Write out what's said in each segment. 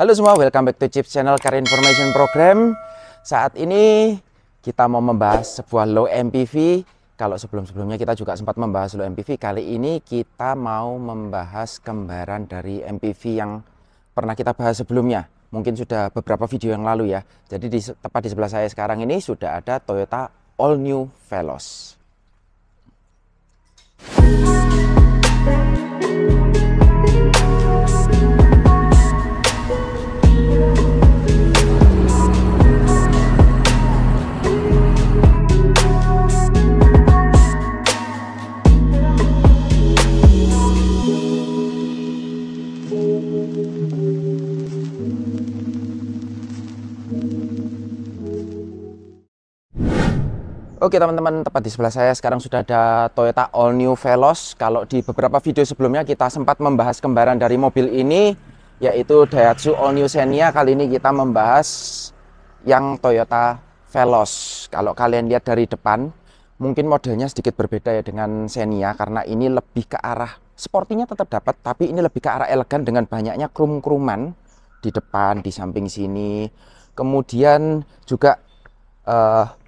Halo semua, welcome back to Chip Channel Car Information Program. Saat ini kita mau membahas sebuah low MPV. Kalau sebelum-sebelumnya kita juga sempat membahas low MPV, kali ini kita mau membahas kembaran dari MPV yang pernah kita bahas sebelumnya. Mungkin sudah beberapa video yang lalu ya. Jadi di tepat di sebelah saya sekarang ini sudah ada Toyota All New Veloz. Oke teman-teman, tepat di sebelah saya sekarang sudah ada Toyota All New Veloz. Kalau di beberapa video sebelumnya kita sempat membahas kembaran dari mobil ini, yaitu Daihatsu All New Xenia. Kali ini kita membahas yang Toyota Veloz. Kalau kalian lihat dari depan, mungkin modelnya sedikit berbeda ya dengan Xenia, karena ini lebih ke arah sportinya tetap dapat, tapi ini lebih ke arah elegan dengan banyaknya krum-kruman di depan, di samping sini. Kemudian juga uh,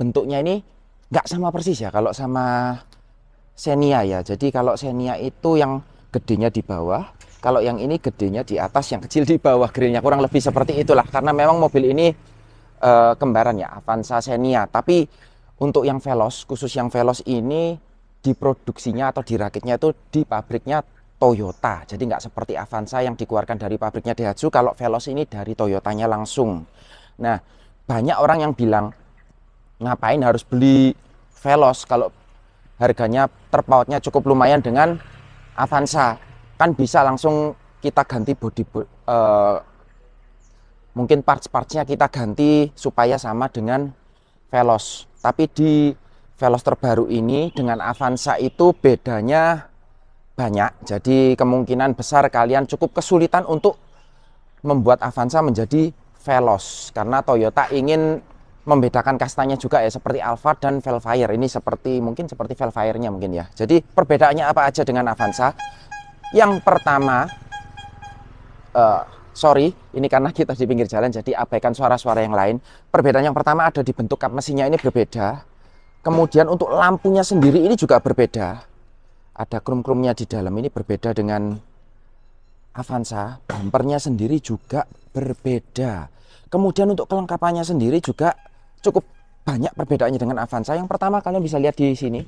bentuknya ini nggak sama persis ya kalau sama senia ya jadi kalau senia itu yang gedenya di bawah kalau yang ini gedenya di atas yang kecil di bawah grillnya kurang lebih seperti itulah karena memang mobil ini e, kembaran ya Avanza Senia tapi untuk yang Veloz khusus yang Veloz ini diproduksinya atau dirakitnya itu di pabriknya Toyota jadi nggak seperti Avanza yang dikeluarkan dari pabriknya Daihatsu kalau Veloz ini dari Toyotanya langsung nah banyak orang yang bilang ngapain harus beli Veloz kalau harganya terpautnya cukup lumayan dengan Avanza kan bisa langsung kita ganti body uh, mungkin parts-partsnya kita ganti supaya sama dengan Veloz tapi di Veloz terbaru ini dengan Avanza itu bedanya banyak jadi kemungkinan besar kalian cukup kesulitan untuk membuat Avanza menjadi Veloz karena Toyota ingin membedakan kastanya juga ya seperti Alphard dan Velfire. Ini seperti mungkin seperti Velfire-nya mungkin ya. Jadi perbedaannya apa aja dengan Avanza? Yang pertama uh, sorry, ini karena kita di pinggir jalan jadi abaikan suara-suara yang lain. Perbedaan yang pertama ada di bentuk kap mesinnya ini berbeda. Kemudian untuk lampunya sendiri ini juga berbeda. Ada krum-krumnya di dalam ini berbeda dengan Avanza. Bumpernya sendiri juga berbeda. Kemudian untuk kelengkapannya sendiri juga cukup banyak perbedaannya dengan Avanza. Yang pertama kalian bisa lihat di sini.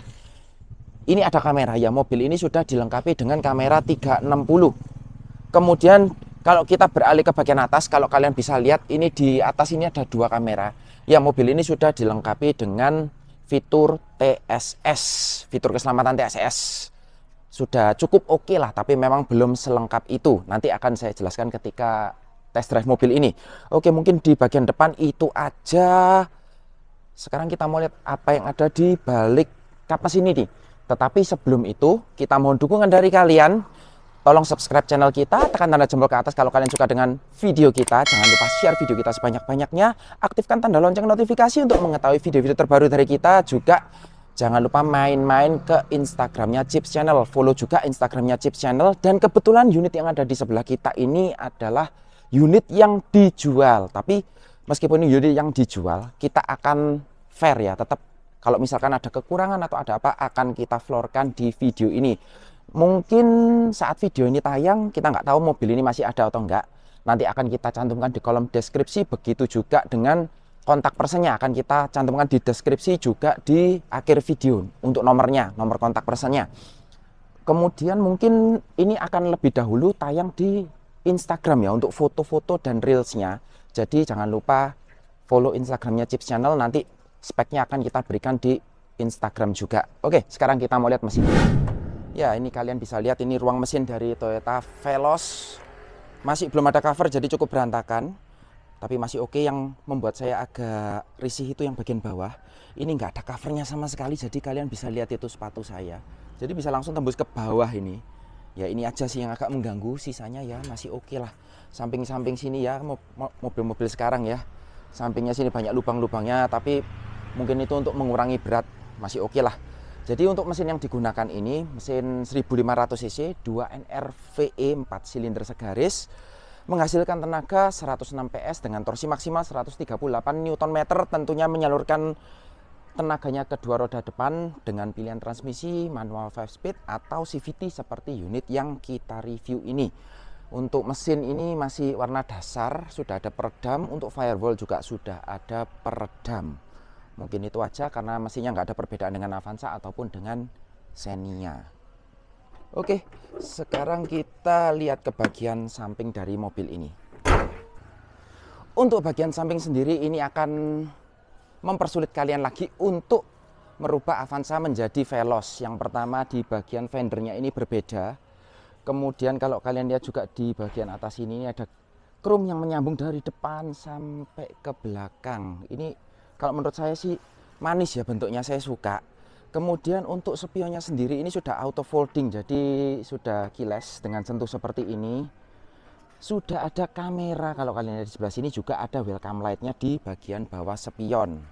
Ini ada kamera ya, mobil ini sudah dilengkapi dengan kamera 360. Kemudian kalau kita beralih ke bagian atas, kalau kalian bisa lihat ini di atas ini ada dua kamera. Ya, mobil ini sudah dilengkapi dengan fitur TSS, fitur keselamatan TSS. Sudah cukup oke okay lah, tapi memang belum selengkap itu. Nanti akan saya jelaskan ketika test drive mobil ini. Oke, mungkin di bagian depan itu aja. Sekarang kita mau lihat apa yang ada di balik kapas ini nih. Tetapi sebelum itu, kita mohon dukungan dari kalian. Tolong subscribe channel kita, tekan tanda jempol ke atas kalau kalian suka dengan video kita. Jangan lupa share video kita sebanyak-banyaknya. Aktifkan tanda lonceng notifikasi untuk mengetahui video-video terbaru dari kita. Juga jangan lupa main-main ke Instagramnya Chips Channel. Follow juga Instagramnya Chips Channel. Dan kebetulan unit yang ada di sebelah kita ini adalah unit yang dijual. Tapi meskipun ini unit yang dijual, kita akan fair ya tetap kalau misalkan ada kekurangan atau ada apa akan kita florkan di video ini mungkin saat video ini tayang kita nggak tahu mobil ini masih ada atau enggak nanti akan kita cantumkan di kolom deskripsi begitu juga dengan kontak personnya akan kita cantumkan di deskripsi juga di akhir video untuk nomornya nomor kontak personnya kemudian mungkin ini akan lebih dahulu tayang di Instagram ya untuk foto-foto dan reelsnya jadi jangan lupa follow Instagramnya Chips Channel nanti speknya akan kita berikan di Instagram juga. Oke, sekarang kita mau lihat mesin. Ya, ini kalian bisa lihat ini ruang mesin dari Toyota Veloz. Masih belum ada cover jadi cukup berantakan. Tapi masih oke yang membuat saya agak risih itu yang bagian bawah. Ini nggak ada covernya sama sekali jadi kalian bisa lihat itu sepatu saya. Jadi bisa langsung tembus ke bawah ini. Ya ini aja sih yang agak mengganggu, sisanya ya masih oke okay lah. Samping-samping sini ya mobil-mobil sekarang ya. Sampingnya sini banyak lubang-lubangnya tapi mungkin itu untuk mengurangi berat masih oke okay lah jadi untuk mesin yang digunakan ini mesin 1500 cc 2 NRVE 4 silinder segaris menghasilkan tenaga 106 PS dengan torsi maksimal 138 meter tentunya menyalurkan tenaganya ke dua roda depan dengan pilihan transmisi manual 5 speed atau CVT seperti unit yang kita review ini. Untuk mesin ini masih warna dasar, sudah ada peredam, untuk firewall juga sudah ada peredam. Mungkin itu aja karena mesinnya nggak ada perbedaan dengan Avanza ataupun dengan Xenia. Oke, sekarang kita lihat ke bagian samping dari mobil ini. Untuk bagian samping sendiri ini akan mempersulit kalian lagi untuk merubah Avanza menjadi Veloz. Yang pertama di bagian fendernya ini berbeda. Kemudian kalau kalian lihat juga di bagian atas ini, ini ada chrome yang menyambung dari depan sampai ke belakang. Ini kalau menurut saya sih manis ya bentuknya saya suka kemudian untuk spionnya sendiri ini sudah auto folding jadi sudah kiles dengan sentuh seperti ini sudah ada kamera kalau kalian lihat di sebelah sini juga ada welcome lightnya di bagian bawah sepion.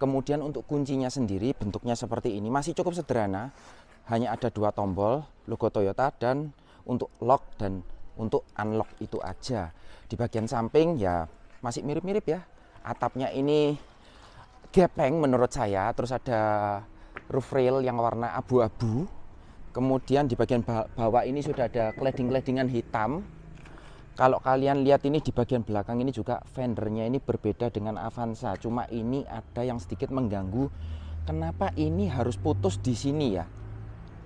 kemudian untuk kuncinya sendiri bentuknya seperti ini masih cukup sederhana hanya ada dua tombol logo Toyota dan untuk lock dan untuk unlock itu aja di bagian samping ya masih mirip-mirip ya atapnya ini gepeng menurut saya terus ada roof rail yang warna abu-abu kemudian di bagian bawah ini sudah ada kleding-kledingan hitam kalau kalian lihat ini di bagian belakang ini juga fendernya ini berbeda dengan Avanza cuma ini ada yang sedikit mengganggu kenapa ini harus putus di sini ya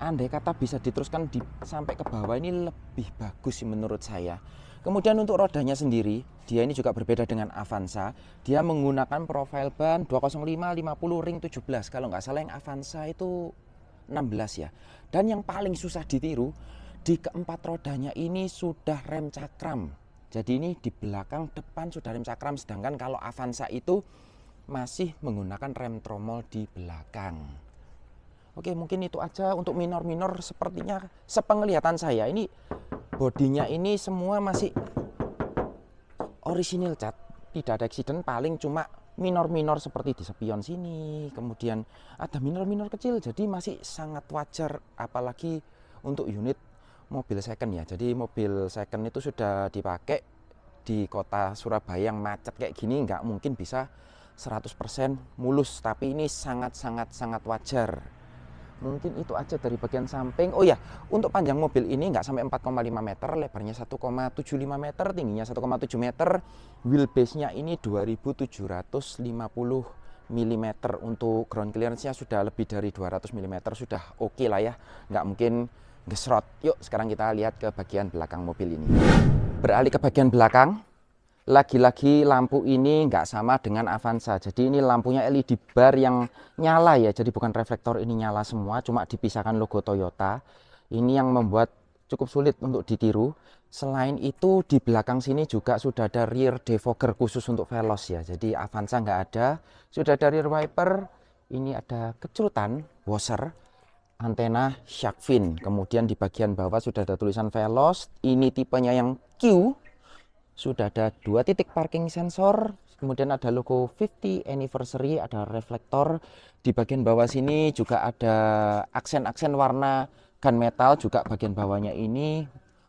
andai kata bisa diteruskan di, sampai ke bawah ini lebih bagus sih menurut saya Kemudian untuk rodanya sendiri, dia ini juga berbeda dengan Avanza. Dia menggunakan profil ban 205 50 ring 17. Kalau nggak salah yang Avanza itu 16 ya. Dan yang paling susah ditiru di keempat rodanya ini sudah rem cakram. Jadi ini di belakang depan sudah rem cakram sedangkan kalau Avanza itu masih menggunakan rem tromol di belakang. Oke, mungkin itu aja untuk minor-minor sepertinya sepenglihatan saya ini bodinya ini semua masih original cat. Tidak ada accident, paling cuma minor-minor seperti di spion sini, kemudian ada minor-minor kecil jadi masih sangat wajar apalagi untuk unit mobil second ya. Jadi mobil second itu sudah dipakai di kota Surabaya yang macet kayak gini nggak mungkin bisa 100% mulus tapi ini sangat-sangat sangat wajar mungkin itu aja dari bagian samping oh ya untuk panjang mobil ini nggak sampai 4,5 meter lebarnya 1,75 meter tingginya 1,7 meter wheelbase nya ini 2750 mm untuk ground clearance nya sudah lebih dari 200 mm sudah oke okay lah ya nggak mungkin gesrot yuk sekarang kita lihat ke bagian belakang mobil ini beralih ke bagian belakang lagi-lagi lampu ini nggak sama dengan Avanza jadi ini lampunya LED bar yang nyala ya jadi bukan reflektor ini nyala semua cuma dipisahkan logo Toyota ini yang membuat cukup sulit untuk ditiru selain itu di belakang sini juga sudah ada rear defogger khusus untuk Veloz ya jadi Avanza nggak ada sudah ada rear wiper ini ada kecerutan washer antena shark fin kemudian di bagian bawah sudah ada tulisan Veloz ini tipenya yang Q sudah ada dua titik parking sensor kemudian ada logo 50 anniversary ada reflektor di bagian bawah sini juga ada aksen-aksen warna metal juga bagian bawahnya ini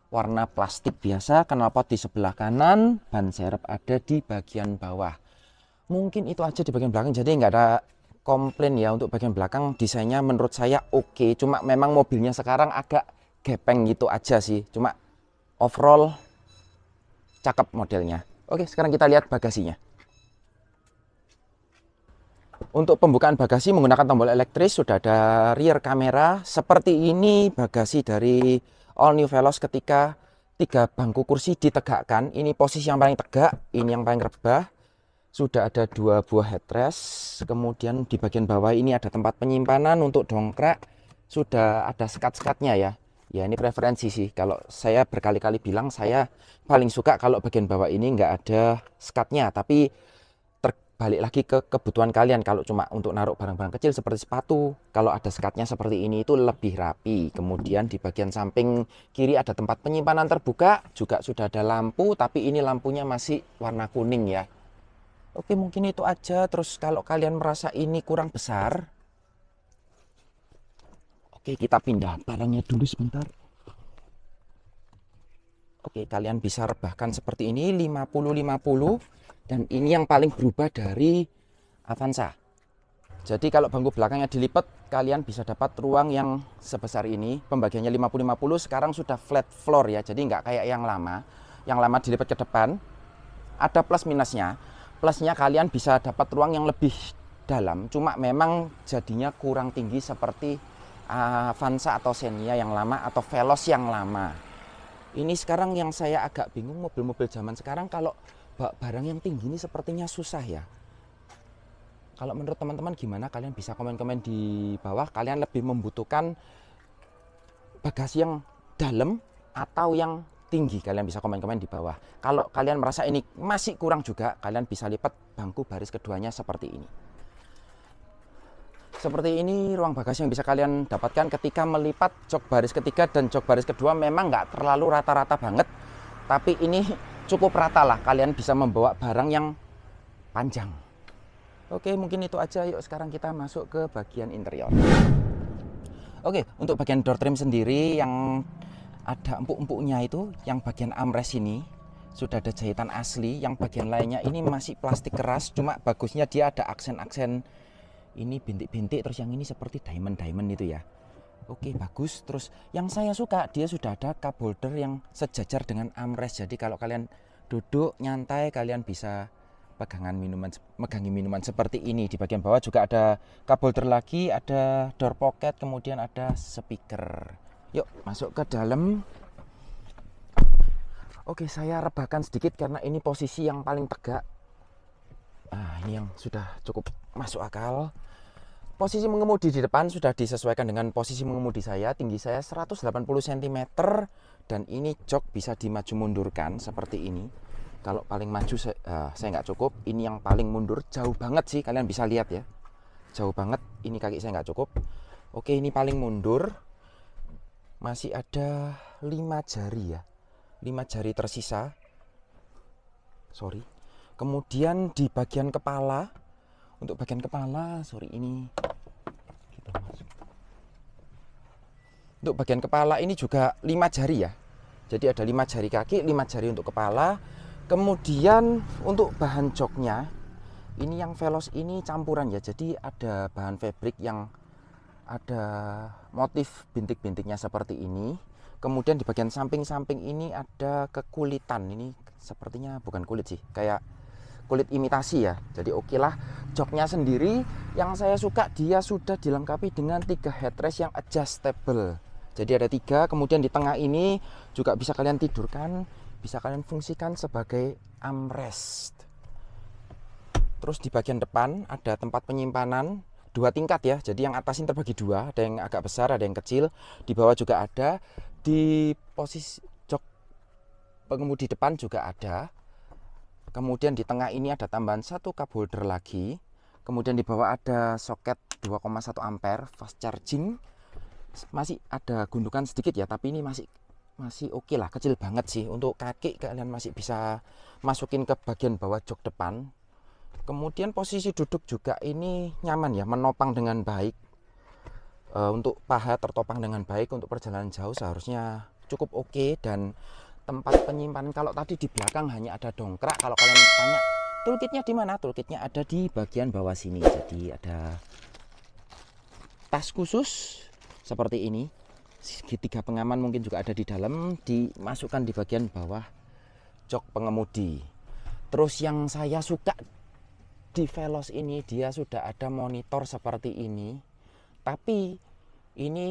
warna plastik biasa knalpot di sebelah kanan ban serep ada di bagian bawah mungkin itu aja di bagian belakang jadi nggak ada komplain ya untuk bagian belakang desainnya menurut saya oke okay. cuma memang mobilnya sekarang agak gepeng gitu aja sih cuma overall cakep modelnya. Oke, sekarang kita lihat bagasinya. Untuk pembukaan bagasi menggunakan tombol elektris sudah ada rear kamera. Seperti ini bagasi dari All New Veloz ketika tiga bangku kursi ditegakkan. Ini posisi yang paling tegak, ini yang paling rebah. Sudah ada dua buah headrest. Kemudian di bagian bawah ini ada tempat penyimpanan untuk dongkrak. Sudah ada sekat-sekatnya ya ya ini preferensi sih kalau saya berkali-kali bilang saya paling suka kalau bagian bawah ini nggak ada skatnya tapi terbalik lagi ke kebutuhan kalian kalau cuma untuk naruh barang-barang kecil seperti sepatu kalau ada skatnya seperti ini itu lebih rapi kemudian di bagian samping kiri ada tempat penyimpanan terbuka juga sudah ada lampu tapi ini lampunya masih warna kuning ya Oke mungkin itu aja terus kalau kalian merasa ini kurang besar Oke, kita pindah barangnya dulu sebentar. Oke, kalian bisa rebahkan seperti ini 50-50 dan ini yang paling berubah dari Avanza. Jadi kalau bangku belakangnya dilipat, kalian bisa dapat ruang yang sebesar ini. Pembagiannya 50-50, sekarang sudah flat floor ya, jadi nggak kayak yang lama. Yang lama dilipat ke depan, ada plus minusnya. Plusnya kalian bisa dapat ruang yang lebih dalam, cuma memang jadinya kurang tinggi seperti Avanza atau Xenia yang lama atau Veloz yang lama. Ini sekarang yang saya agak bingung mobil-mobil zaman sekarang kalau barang yang tinggi ini sepertinya susah ya. Kalau menurut teman-teman gimana kalian bisa komen-komen di bawah kalian lebih membutuhkan bagasi yang dalam atau yang tinggi kalian bisa komen-komen di bawah. Kalau kalian merasa ini masih kurang juga kalian bisa lipat bangku baris keduanya seperti ini seperti ini ruang bagasi yang bisa kalian dapatkan ketika melipat jok baris ketiga dan jok baris kedua memang nggak terlalu rata-rata banget tapi ini cukup rata lah kalian bisa membawa barang yang panjang oke mungkin itu aja yuk sekarang kita masuk ke bagian interior oke untuk bagian door trim sendiri yang ada empuk-empuknya itu yang bagian amres ini sudah ada jahitan asli yang bagian lainnya ini masih plastik keras cuma bagusnya dia ada aksen-aksen ini bintik-bintik terus yang ini seperti diamond-diamond itu ya Oke bagus terus yang saya suka dia sudah ada cup holder yang sejajar dengan armrest jadi kalau kalian duduk nyantai kalian bisa pegangan minuman megangi minuman seperti ini di bagian bawah juga ada cup holder lagi ada door pocket kemudian ada speaker yuk masuk ke dalam Oke saya rebahkan sedikit karena ini posisi yang paling tegak Nah, ini yang sudah cukup masuk akal. Posisi mengemudi di depan sudah disesuaikan dengan posisi mengemudi saya. Tinggi saya 180 cm dan ini jok bisa dimaju mundurkan seperti ini. Kalau paling maju saya, uh, saya nggak cukup. Ini yang paling mundur jauh banget sih. Kalian bisa lihat ya, jauh banget. Ini kaki saya nggak cukup. Oke, ini paling mundur. Masih ada 5 jari ya. 5 jari tersisa. Sorry, kemudian di bagian kepala untuk bagian kepala sorry ini kita masuk untuk bagian kepala ini juga lima jari ya jadi ada lima jari kaki lima jari untuk kepala kemudian untuk bahan joknya ini yang velos ini campuran ya jadi ada bahan fabric yang ada motif bintik-bintiknya seperti ini kemudian di bagian samping-samping ini ada kekulitan ini sepertinya bukan kulit sih kayak kulit imitasi ya jadi oke okay lah joknya sendiri yang saya suka dia sudah dilengkapi dengan tiga headrest yang adjustable jadi ada tiga kemudian di tengah ini juga bisa kalian tidurkan bisa kalian fungsikan sebagai armrest terus di bagian depan ada tempat penyimpanan dua tingkat ya jadi yang atas ini terbagi dua ada yang agak besar ada yang kecil di bawah juga ada di posisi jok pengemudi depan juga ada kemudian di tengah ini ada tambahan satu cup holder lagi kemudian di bawah ada soket 2,1 ampere fast charging masih ada gundukan sedikit ya tapi ini masih masih oke okay lah kecil banget sih untuk kaki kalian masih bisa masukin ke bagian bawah jok depan kemudian posisi duduk juga ini nyaman ya menopang dengan baik eh, untuk paha tertopang dengan baik untuk perjalanan jauh seharusnya cukup oke okay dan tempat penyimpanan kalau tadi di belakang hanya ada dongkrak kalau kalian tanya toolkitnya di mana toolkitnya ada di bagian bawah sini jadi ada tas khusus seperti ini segitiga pengaman mungkin juga ada di dalam dimasukkan di bagian bawah jok pengemudi terus yang saya suka di Velos ini dia sudah ada monitor seperti ini tapi ini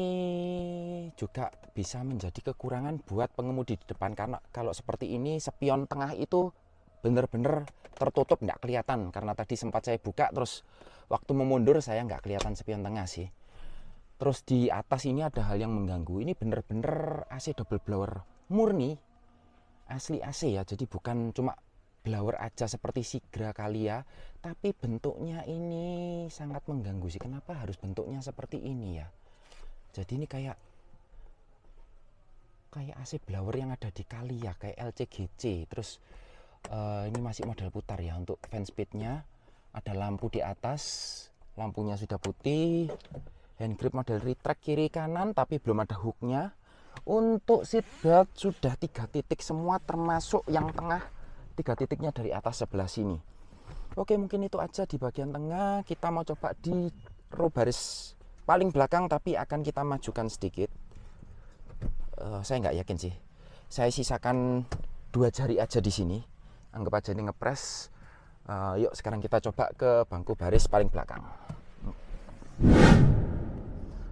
juga bisa menjadi kekurangan buat pengemudi di depan karena kalau seperti ini spion tengah itu benar-benar tertutup nggak kelihatan karena tadi sempat saya buka terus waktu memundur saya nggak kelihatan spion tengah sih terus di atas ini ada hal yang mengganggu ini benar-benar AC double blower murni asli AC ya jadi bukan cuma blower aja seperti sigra kali ya tapi bentuknya ini sangat mengganggu sih kenapa harus bentuknya seperti ini ya jadi ini kayak kayak AC blower yang ada di kali ya kayak LCGC terus uh, ini masih model putar ya untuk fan speednya ada lampu di atas lampunya sudah putih hand grip model retract kiri kanan tapi belum ada hooknya untuk seat belt sudah tiga titik semua termasuk yang tengah tiga titiknya dari atas sebelah sini oke mungkin itu aja di bagian tengah kita mau coba di row baris paling belakang tapi akan kita majukan sedikit uh, saya nggak yakin sih saya sisakan dua jari aja di sini anggap aja ini ngepres uh, yuk sekarang kita coba ke bangku baris paling belakang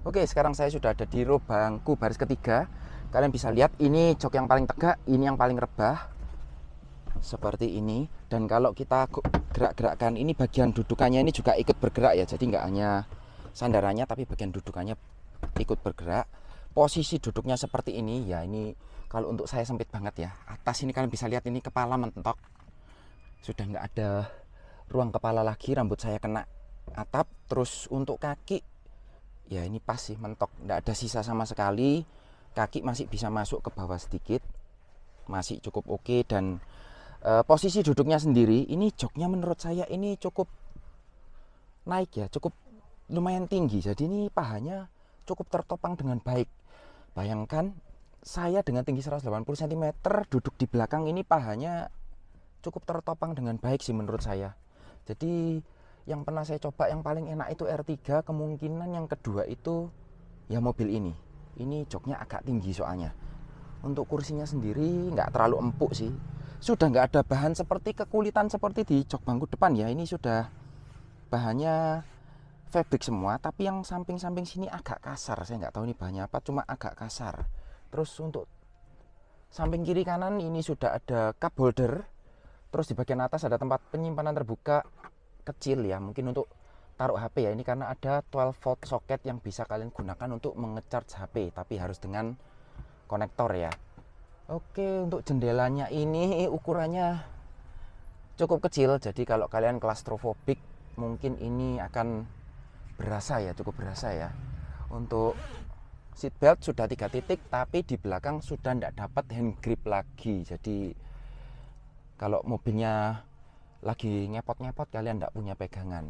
Oke sekarang saya sudah ada di row bangku baris ketiga kalian bisa lihat ini jok yang paling tegak ini yang paling rebah seperti ini dan kalau kita gerak-gerakkan ini bagian dudukannya ini juga ikut bergerak ya jadi nggak hanya sandarannya tapi bagian dudukannya ikut bergerak posisi duduknya seperti ini ya ini kalau untuk saya sempit banget ya atas ini kalian bisa lihat ini kepala mentok sudah nggak ada ruang kepala lagi rambut saya kena atap terus untuk kaki ya ini pas sih mentok nggak ada sisa sama sekali kaki masih bisa masuk ke bawah sedikit masih cukup oke okay. dan e, posisi duduknya sendiri ini joknya menurut saya ini cukup naik ya cukup lumayan tinggi jadi ini pahanya cukup tertopang dengan baik bayangkan saya dengan tinggi 180 cm duduk di belakang ini pahanya cukup tertopang dengan baik sih menurut saya jadi yang pernah saya coba yang paling enak itu R3 kemungkinan yang kedua itu ya mobil ini ini joknya agak tinggi soalnya untuk kursinya sendiri nggak terlalu empuk sih sudah nggak ada bahan seperti kekulitan seperti di jok bangku depan ya ini sudah bahannya fabric semua tapi yang samping-samping sini agak kasar saya nggak tahu ini bahannya apa cuma agak kasar terus untuk samping kiri kanan ini sudah ada cup holder terus di bagian atas ada tempat penyimpanan terbuka kecil ya mungkin untuk taruh HP ya ini karena ada 12 volt socket yang bisa kalian gunakan untuk mengecharge HP tapi harus dengan konektor ya Oke untuk jendelanya ini ukurannya cukup kecil jadi kalau kalian klastrofobik mungkin ini akan berasa ya cukup berasa ya untuk seat belt sudah tiga titik tapi di belakang sudah tidak dapat hand grip lagi jadi kalau mobilnya lagi ngepot-ngepot kalian tidak punya pegangan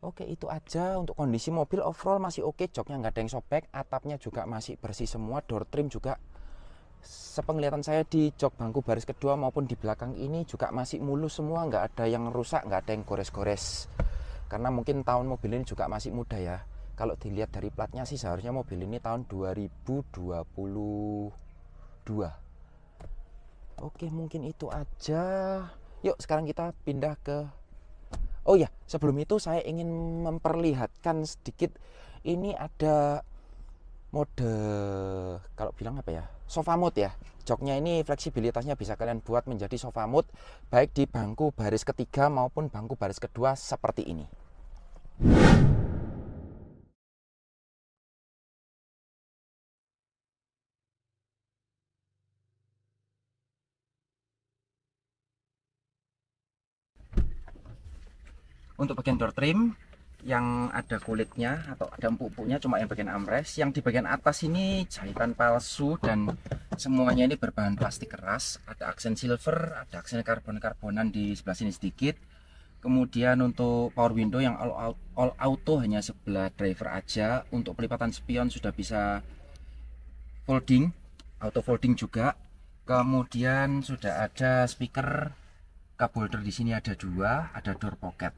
Oke itu aja untuk kondisi mobil overall masih oke joknya nggak ada yang sobek atapnya juga masih bersih semua door trim juga sepenglihatan saya di jok bangku baris kedua maupun di belakang ini juga masih mulus semua nggak ada yang rusak nggak ada yang gores-gores karena mungkin tahun mobil ini juga masih muda ya kalau dilihat dari platnya sih seharusnya mobil ini tahun 2022 oke mungkin itu aja yuk sekarang kita pindah ke oh ya sebelum itu saya ingin memperlihatkan sedikit ini ada mode kalau bilang apa ya sofa mode ya joknya ini fleksibilitasnya bisa kalian buat menjadi sofa mode baik di bangku baris ketiga maupun bangku baris kedua seperti ini untuk bagian door trim yang ada kulitnya atau ada empuk-empuknya cuma yang bagian amres. yang di bagian atas ini jahitan palsu dan semuanya ini berbahan plastik keras ada aksen silver ada aksen karbon-karbonan di sebelah sini sedikit kemudian untuk power window yang all out all auto hanya sebelah driver aja untuk pelipatan spion sudah bisa folding auto folding juga kemudian sudah ada speaker cup holder di sini ada dua ada door pocket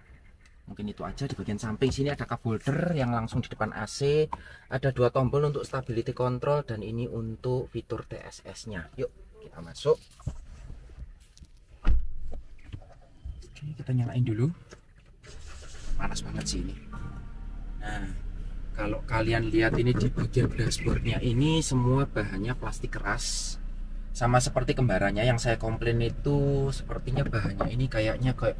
mungkin itu aja di bagian samping sini ada cup holder yang langsung di depan AC ada dua tombol untuk stability control dan ini untuk fitur TSS nya yuk kita masuk Oke, kita nyalain dulu panas banget sih ini nah kalau kalian lihat ini di bagian dashboardnya ini semua bahannya plastik keras sama seperti kembarannya yang saya komplain itu sepertinya bahannya ini kayaknya kayak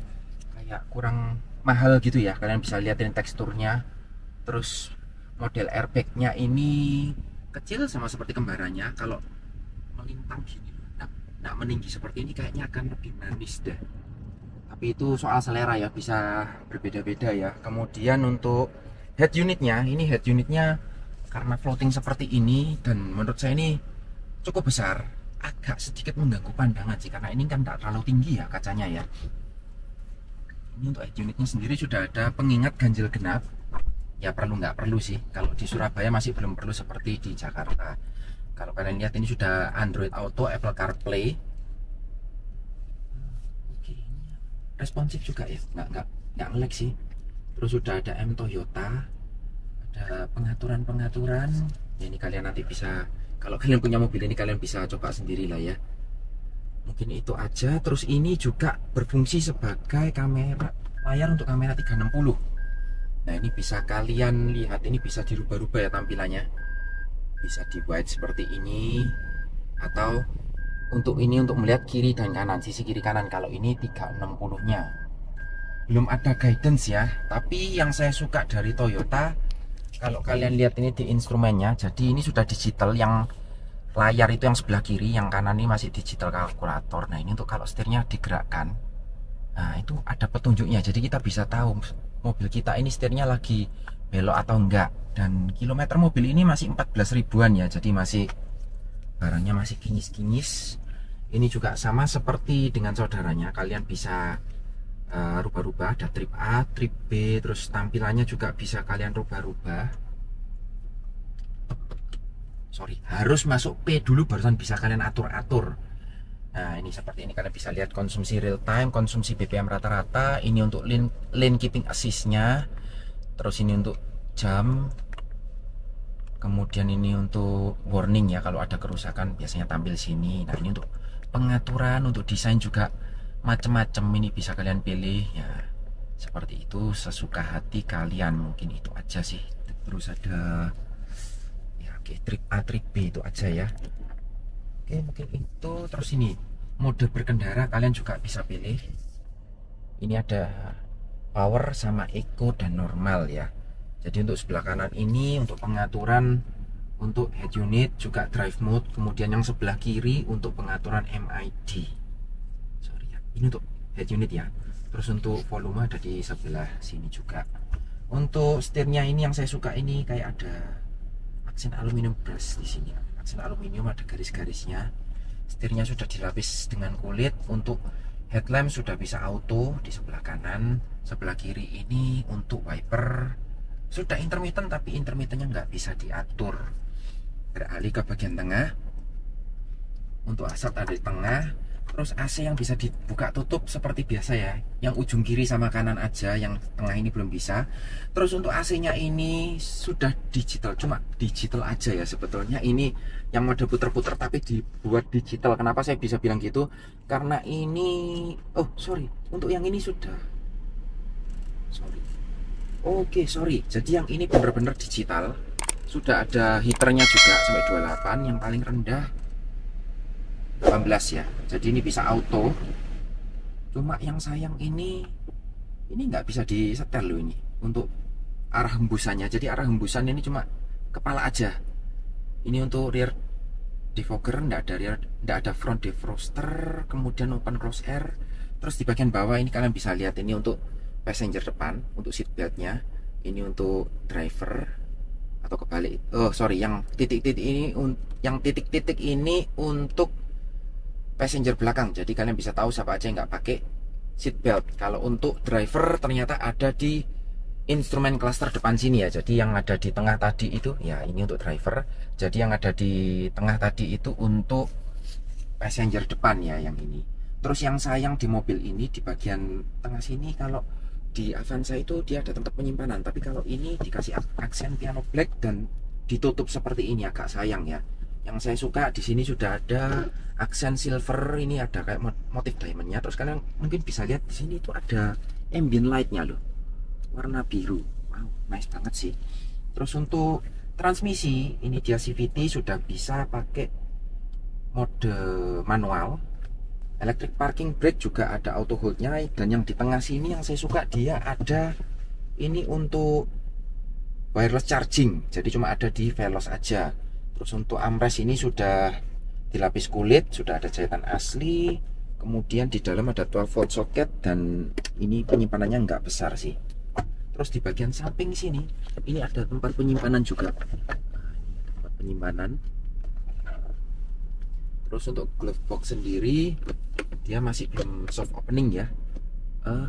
kayak kurang mahal gitu ya kalian bisa lihat ini teksturnya terus model airbagnya ini kecil sama seperti kembarannya kalau melintang gini nah, nah meninggi seperti ini kayaknya akan lebih manis deh tapi itu soal selera ya bisa berbeda-beda ya kemudian untuk head unitnya ini head unitnya karena floating seperti ini dan menurut saya ini cukup besar agak sedikit mengganggu pandangan sih karena ini kan tidak terlalu tinggi ya kacanya ya ini untuk head unitnya sendiri sudah ada pengingat ganjil genap ya perlu nggak perlu sih kalau di Surabaya masih belum perlu seperti di Jakarta kalau kalian lihat ini sudah Android Auto Apple CarPlay responsif juga ya nggak nggak nggak ngelek sih terus sudah ada M Toyota ada pengaturan-pengaturan ya ini kalian nanti bisa kalau kalian punya mobil ini kalian bisa coba sendiri lah ya mungkin itu aja terus ini juga berfungsi sebagai kamera layar untuk kamera 360 nah ini bisa kalian lihat ini bisa dirubah-rubah ya tampilannya bisa dibuat seperti ini atau untuk ini untuk melihat kiri dan kanan sisi kiri kanan kalau ini 360 nya belum ada guidance ya tapi yang saya suka dari Toyota kalau kalian lihat ini di instrumennya jadi ini sudah digital yang layar itu yang sebelah kiri yang kanan ini masih digital kalkulator nah ini untuk kalau setirnya digerakkan nah itu ada petunjuknya jadi kita bisa tahu mobil kita ini setirnya lagi belok atau enggak dan kilometer mobil ini masih 14 ribuan ya jadi masih barangnya masih kinyis kinis ini juga sama seperti dengan saudaranya kalian bisa eh, rubah-rubah ada trip A, trip B terus tampilannya juga bisa kalian rubah-rubah sorry harus masuk P dulu barusan bisa kalian atur-atur nah ini seperti ini kalian bisa lihat konsumsi real time konsumsi BBM rata-rata ini untuk lane, lane keeping assistnya terus ini untuk jam kemudian ini untuk warning ya kalau ada kerusakan biasanya tampil sini nah ini untuk pengaturan untuk desain juga macam-macam ini bisa kalian pilih ya seperti itu sesuka hati kalian mungkin itu aja sih terus ada ya oke okay, A trip B itu aja ya oke mungkin itu terus ini mode berkendara kalian juga bisa pilih ini ada power sama eco dan normal ya jadi untuk sebelah kanan ini untuk pengaturan untuk head unit juga drive mode kemudian yang sebelah kiri untuk pengaturan MID sorry ya ini untuk head unit ya terus untuk volume ada di sebelah sini juga untuk setirnya ini yang saya suka ini kayak ada aksen aluminium brush di sini aksen aluminium ada garis-garisnya setirnya sudah dilapis dengan kulit untuk headlamp sudah bisa auto di sebelah kanan sebelah kiri ini untuk wiper sudah intermittent tapi intermittentnya nggak bisa diatur beralih ke bagian tengah untuk asat ada di tengah terus AC yang bisa dibuka tutup seperti biasa ya yang ujung kiri sama kanan aja yang tengah ini belum bisa terus untuk AC nya ini sudah digital cuma digital aja ya sebetulnya ini yang mode puter-puter tapi dibuat digital kenapa saya bisa bilang gitu karena ini oh sorry untuk yang ini sudah sorry oke okay, sorry jadi yang ini bener-bener digital sudah ada heaternya juga sampai 28 yang paling rendah 18 ya jadi ini bisa auto cuma yang sayang ini ini nggak bisa di setel loh ini untuk arah hembusannya jadi arah hembusan ini cuma kepala aja ini untuk rear defogger nggak ada rear nggak ada front defroster kemudian open cross air terus di bagian bawah ini kalian bisa lihat ini untuk passenger depan untuk seat beltnya ini untuk driver atau kebalik oh sorry yang titik-titik ini yang titik-titik ini untuk passenger belakang jadi kalian bisa tahu siapa aja yang nggak pakai seat belt kalau untuk driver ternyata ada di instrumen cluster depan sini ya jadi yang ada di tengah tadi itu ya ini untuk driver jadi yang ada di tengah tadi itu untuk passenger depan ya yang ini terus yang sayang di mobil ini di bagian tengah sini kalau di Avanza itu dia ada tempat penyimpanan tapi kalau ini dikasih aksen piano black dan ditutup seperti ini agak sayang ya yang saya suka di sini sudah ada aksen silver ini ada kayak motif diamondnya terus kalian mungkin bisa lihat di sini itu ada ambient lightnya loh warna biru wow nice banget sih terus untuk transmisi ini dia CVT sudah bisa pakai mode manual electric parking brake juga ada auto holdnya dan yang di tengah sini yang saya suka dia ada ini untuk wireless charging jadi cuma ada di velos aja terus untuk armrest ini sudah dilapis kulit sudah ada jahitan asli kemudian di dalam ada 12 volt socket dan ini penyimpanannya nggak besar sih terus di bagian samping sini ini ada tempat penyimpanan juga tempat penyimpanan terus untuk glove box sendiri dia masih belum soft opening ya eh,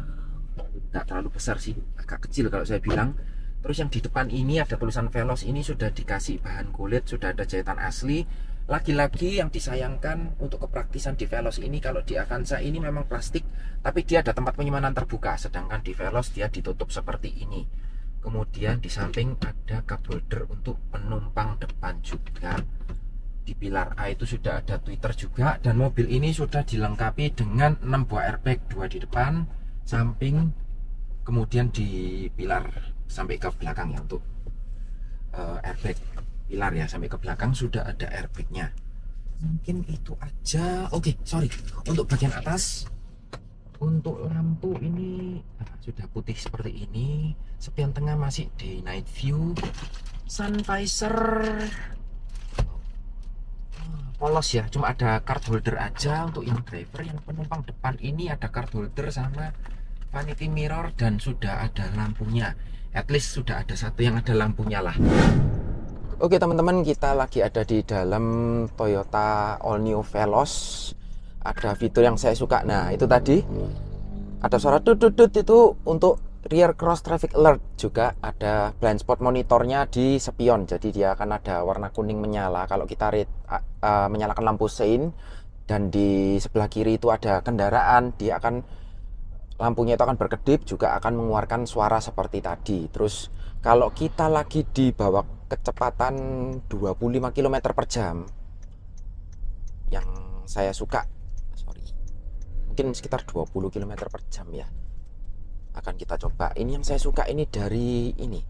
nggak uh, terlalu besar sih agak kecil kalau saya bilang terus yang di depan ini ada tulisan Velos ini sudah dikasih bahan kulit sudah ada jahitan asli lagi-lagi yang disayangkan untuk kepraktisan di Velos ini kalau di Avanza ini memang plastik tapi dia ada tempat penyimpanan terbuka sedangkan di Velos dia ditutup seperti ini kemudian di samping ada cup holder untuk penumpang depan juga di pilar A itu sudah ada Twitter juga dan mobil ini sudah dilengkapi dengan 6 buah airbag, dua di depan, samping, kemudian di pilar sampai ke belakang ya untuk uh, airbag pilar ya sampai ke belakang sudah ada airbagnya. Mungkin itu aja. Oke, okay, sorry. Untuk bagian atas untuk lampu ini sudah putih seperti ini sepian tengah masih di night view sun visor polos ya cuma ada card holder aja untuk yang driver yang penumpang depan ini ada card holder sama vanity mirror dan sudah ada lampunya at least sudah ada satu yang ada lampunya lah Oke teman-teman kita lagi ada di dalam Toyota All New Veloz ada fitur yang saya suka nah itu tadi ada suara tutut itu untuk rear cross traffic alert juga ada blind spot monitornya di spion jadi dia akan ada warna kuning menyala kalau kita uh, menyalakan lampu sein dan di sebelah kiri itu ada kendaraan dia akan lampunya itu akan berkedip juga akan mengeluarkan suara seperti tadi terus kalau kita lagi di bawah kecepatan 25 km per jam yang saya suka sorry mungkin sekitar 20 km per jam ya akan kita coba ini yang saya suka ini dari ini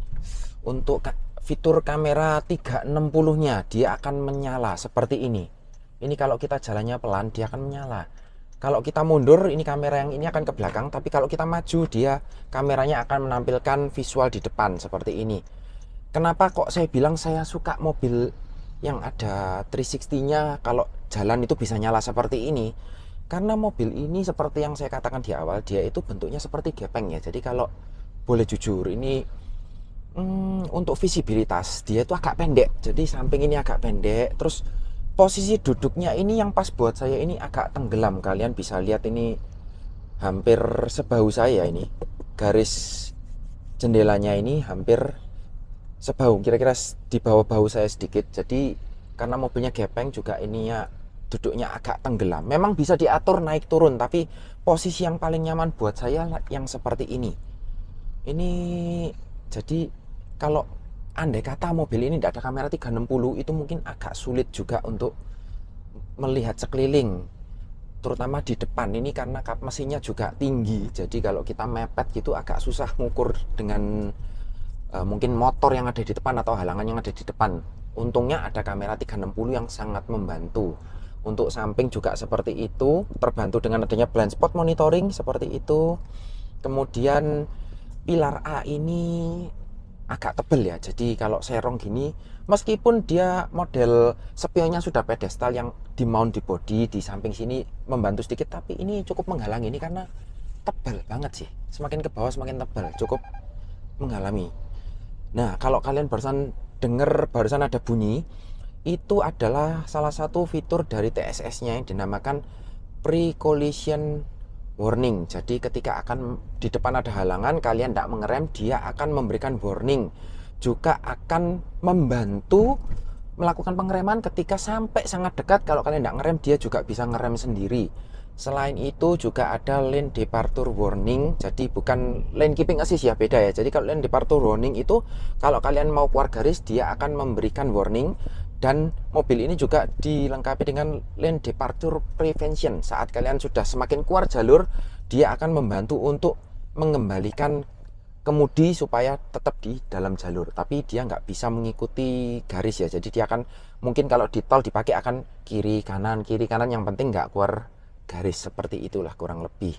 untuk fitur kamera 360 nya dia akan menyala seperti ini ini kalau kita jalannya pelan dia akan menyala kalau kita mundur ini kamera yang ini akan ke belakang tapi kalau kita maju dia kameranya akan menampilkan visual di depan seperti ini kenapa kok saya bilang saya suka mobil yang ada 360 nya kalau jalan itu bisa nyala seperti ini karena mobil ini seperti yang saya katakan di awal, dia itu bentuknya seperti gepeng ya. Jadi kalau boleh jujur, ini hmm, untuk visibilitas dia itu agak pendek. Jadi samping ini agak pendek, terus posisi duduknya ini yang pas buat saya ini agak tenggelam. Kalian bisa lihat ini hampir sebahu saya ini. Garis jendelanya ini hampir sebahu, kira-kira di bawah bahu saya sedikit. Jadi karena mobilnya gepeng juga ini ya duduknya agak tenggelam. Memang bisa diatur naik turun, tapi posisi yang paling nyaman buat saya yang seperti ini. Ini jadi kalau andai kata mobil ini tidak ada kamera 360 itu mungkin agak sulit juga untuk melihat sekeliling terutama di depan ini karena kap mesinnya juga tinggi jadi kalau kita mepet gitu agak susah mengukur dengan uh, mungkin motor yang ada di depan atau halangan yang ada di depan untungnya ada kamera 360 yang sangat membantu untuk samping juga seperti itu terbantu dengan adanya blind spot monitoring seperti itu kemudian pilar A ini agak tebel ya jadi kalau serong gini meskipun dia model spionnya sudah pedestal yang di mount di body di samping sini membantu sedikit tapi ini cukup menghalangi ini karena tebal banget sih semakin ke bawah semakin tebal cukup mengalami. nah kalau kalian barusan dengar barusan ada bunyi itu adalah salah satu fitur dari TSS-nya yang dinamakan pre-collision warning. Jadi ketika akan di depan ada halangan, kalian tidak mengerem, dia akan memberikan warning. Juga akan membantu melakukan pengereman ketika sampai sangat dekat. Kalau kalian tidak ngerem, dia juga bisa ngerem sendiri. Selain itu juga ada lane departure warning. Jadi bukan lane keeping assist ya, beda ya. Jadi kalau lane departure warning itu kalau kalian mau keluar garis dia akan memberikan warning dan mobil ini juga dilengkapi dengan lane departure prevention saat kalian sudah semakin keluar jalur dia akan membantu untuk mengembalikan kemudi supaya tetap di dalam jalur tapi dia nggak bisa mengikuti garis ya jadi dia akan mungkin kalau di tol dipakai akan kiri kanan kiri kanan yang penting nggak keluar garis seperti itulah kurang lebih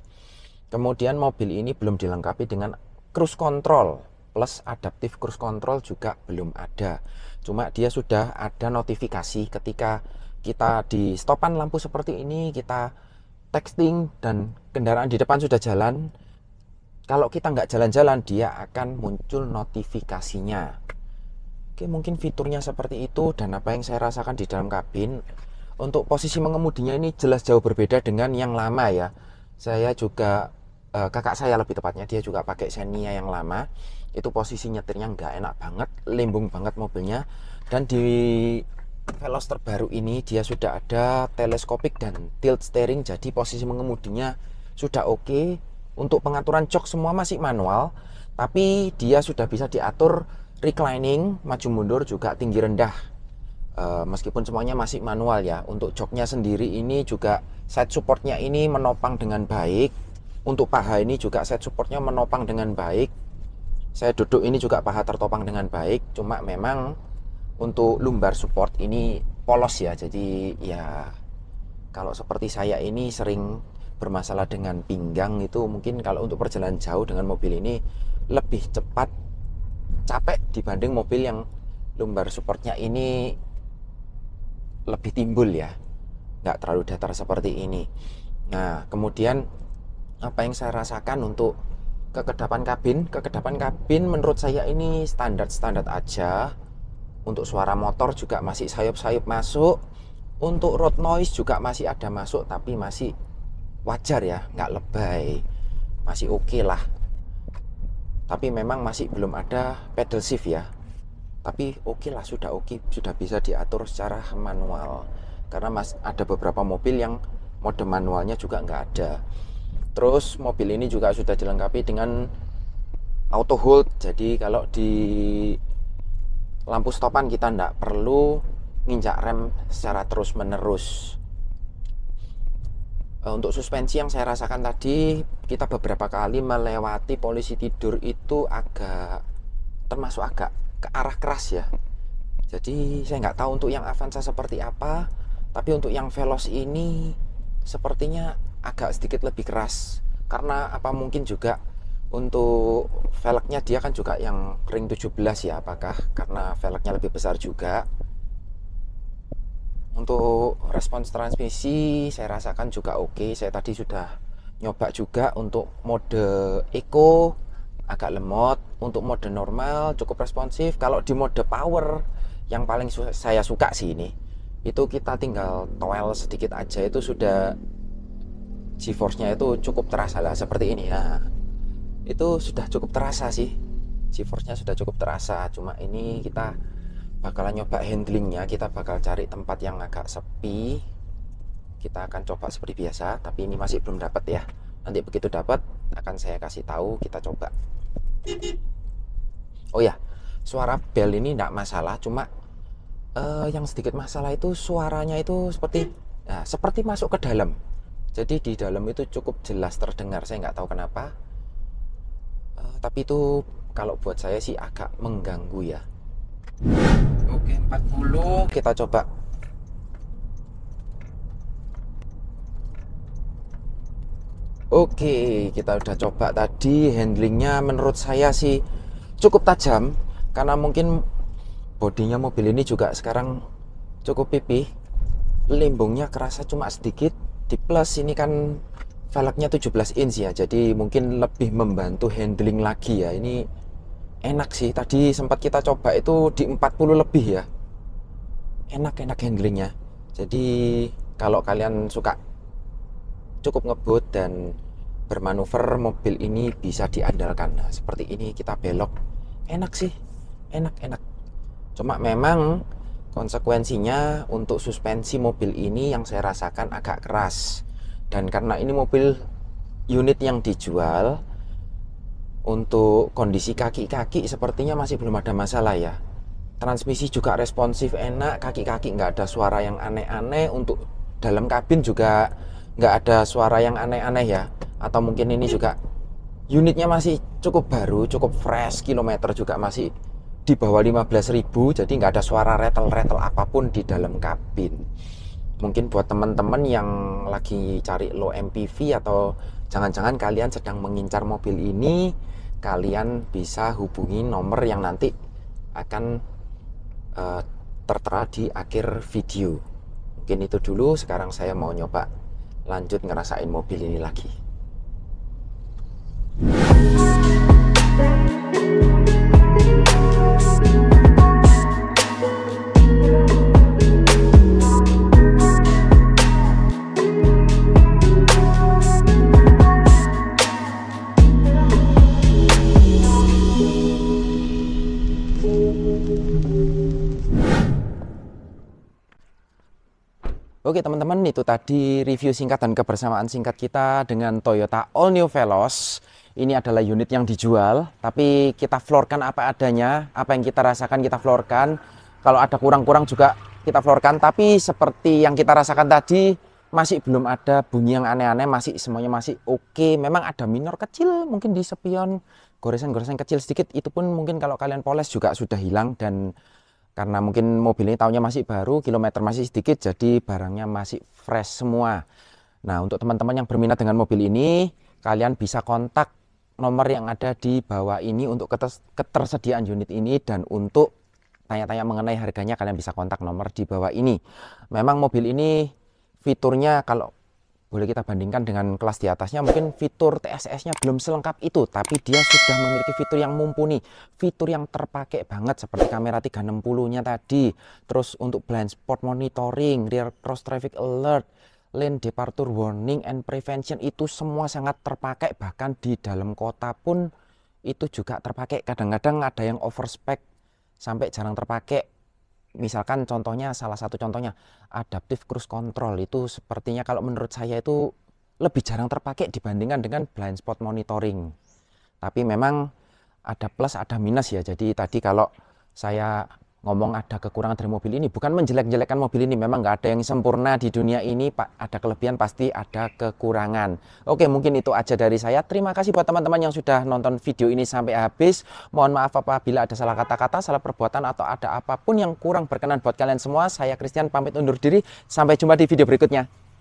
kemudian mobil ini belum dilengkapi dengan cruise control plus adaptive cruise control juga belum ada cuma dia sudah ada notifikasi ketika kita di stopan lampu seperti ini kita texting dan kendaraan di depan sudah jalan kalau kita nggak jalan-jalan dia akan muncul notifikasinya oke mungkin fiturnya seperti itu dan apa yang saya rasakan di dalam kabin untuk posisi mengemudinya ini jelas jauh berbeda dengan yang lama ya saya juga eh, kakak saya lebih tepatnya dia juga pakai Xenia yang lama itu posisi nyetirnya nggak enak banget limbung banget mobilnya dan di Veloz terbaru ini dia sudah ada teleskopik dan tilt steering jadi posisi mengemudinya sudah oke okay. untuk pengaturan jok semua masih manual tapi dia sudah bisa diatur reclining maju mundur juga tinggi rendah e, meskipun semuanya masih manual ya untuk joknya sendiri ini juga side supportnya ini menopang dengan baik untuk paha ini juga set supportnya menopang dengan baik saya duduk ini juga paha tertopang dengan baik cuma memang untuk lumbar support ini polos ya jadi ya kalau seperti saya ini sering bermasalah dengan pinggang itu mungkin kalau untuk perjalanan jauh dengan mobil ini lebih cepat capek dibanding mobil yang lumbar supportnya ini lebih timbul ya nggak terlalu datar seperti ini nah kemudian apa yang saya rasakan untuk kekedapan kabin kekedapan kabin menurut saya ini standar-standar aja untuk suara motor juga masih sayup-sayup masuk untuk road noise juga masih ada masuk tapi masih wajar ya nggak lebay masih oke okay lah tapi memang masih belum ada pedal shift ya tapi oke okay lah sudah oke okay, sudah bisa diatur secara manual karena mas ada beberapa mobil yang mode manualnya juga nggak ada Terus mobil ini juga sudah dilengkapi dengan auto hold. Jadi kalau di lampu stopan kita tidak perlu nginjak rem secara terus menerus. Eh, untuk suspensi yang saya rasakan tadi, kita beberapa kali melewati polisi tidur itu agak termasuk agak ke arah keras ya. Jadi saya nggak tahu untuk yang Avanza seperti apa, tapi untuk yang Veloz ini sepertinya agak sedikit lebih keras karena apa mungkin juga untuk velgnya dia kan juga yang ring 17 ya apakah karena velgnya lebih besar juga untuk respons transmisi saya rasakan juga oke saya tadi sudah nyoba juga untuk mode eco agak lemot untuk mode normal cukup responsif kalau di mode power yang paling saya suka sih ini itu kita tinggal toel sedikit aja itu sudah G-force-nya itu cukup terasa lah seperti ini ya. Itu sudah cukup terasa sih. G-force-nya sudah cukup terasa. Cuma ini kita bakalan nyoba handlingnya. Kita bakal cari tempat yang agak sepi. Kita akan coba seperti biasa. Tapi ini masih belum dapat ya. Nanti begitu dapat akan saya kasih tahu. Kita coba. Oh ya, suara bel ini tidak masalah. Cuma uh, yang sedikit masalah itu suaranya itu seperti nah, seperti masuk ke dalam jadi di dalam itu cukup jelas terdengar saya nggak tahu kenapa uh, tapi itu kalau buat saya sih agak mengganggu ya oke 40 kita coba Oke, kita udah coba tadi handlingnya menurut saya sih cukup tajam karena mungkin bodinya mobil ini juga sekarang cukup pipih. Limbungnya kerasa cuma sedikit, di plus ini kan velgnya 17 inch ya jadi mungkin lebih membantu handling lagi ya ini enak sih tadi sempat kita coba itu di 40 lebih ya enak-enak handlingnya jadi kalau kalian suka cukup ngebut dan bermanuver mobil ini bisa diandalkan nah, seperti ini kita belok enak sih enak-enak cuma memang Konsekuensinya untuk suspensi mobil ini yang saya rasakan agak keras. Dan karena ini mobil unit yang dijual untuk kondisi kaki-kaki sepertinya masih belum ada masalah ya. Transmisi juga responsif enak, kaki-kaki nggak ada suara yang aneh-aneh. Untuk dalam kabin juga nggak ada suara yang aneh-aneh ya. Atau mungkin ini juga unitnya masih cukup baru, cukup fresh, kilometer juga masih di bawah 15.000 jadi nggak ada suara retel-retel apapun di dalam kabin mungkin buat teman-teman yang lagi cari low MPV atau jangan-jangan kalian sedang mengincar mobil ini kalian bisa hubungi nomor yang nanti akan uh, tertera di akhir video mungkin itu dulu sekarang saya mau nyoba lanjut ngerasain mobil ini lagi Oke teman-teman itu tadi review singkat dan kebersamaan singkat kita dengan Toyota All New Veloz. Ini adalah unit yang dijual tapi kita floorkan apa adanya, apa yang kita rasakan kita floorkan. Kalau ada kurang-kurang juga kita floorkan tapi seperti yang kita rasakan tadi masih belum ada bunyi yang aneh-aneh, masih semuanya masih oke. Memang ada minor kecil mungkin di sepion goresan-goresan kecil sedikit itu pun mungkin kalau kalian poles juga sudah hilang dan karena mungkin mobil ini tahunnya masih baru, kilometer masih sedikit, jadi barangnya masih fresh semua. Nah, untuk teman-teman yang berminat dengan mobil ini, kalian bisa kontak nomor yang ada di bawah ini untuk ketersediaan unit ini dan untuk tanya-tanya mengenai harganya kalian bisa kontak nomor di bawah ini. Memang mobil ini fiturnya kalau boleh kita bandingkan dengan kelas di atasnya mungkin fitur TSS-nya belum selengkap itu tapi dia sudah memiliki fitur yang mumpuni fitur yang terpakai banget seperti kamera 360-nya tadi terus untuk blind spot monitoring rear cross traffic alert lane departure warning and prevention itu semua sangat terpakai bahkan di dalam kota pun itu juga terpakai kadang-kadang ada yang overspec sampai jarang terpakai misalkan contohnya salah satu contohnya adaptive cruise control itu sepertinya kalau menurut saya itu lebih jarang terpakai dibandingkan dengan blind spot monitoring. Tapi memang ada plus ada minus ya. Jadi tadi kalau saya ngomong ada kekurangan dari mobil ini bukan menjelek-jelekan mobil ini memang nggak ada yang sempurna di dunia ini pak ada kelebihan pasti ada kekurangan oke mungkin itu aja dari saya terima kasih buat teman-teman yang sudah nonton video ini sampai habis mohon maaf apabila ada salah kata-kata salah perbuatan atau ada apapun yang kurang berkenan buat kalian semua saya Christian pamit undur diri sampai jumpa di video berikutnya